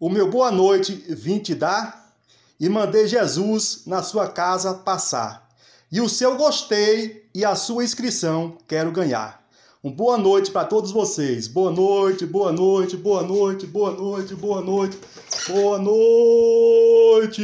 o meu boa noite vim te dar e mandei Jesus na sua casa passar. E o seu gostei e a sua inscrição quero ganhar. Um boa noite para todos vocês. Boa noite, boa noite, boa noite, boa noite, boa noite. Boa noite.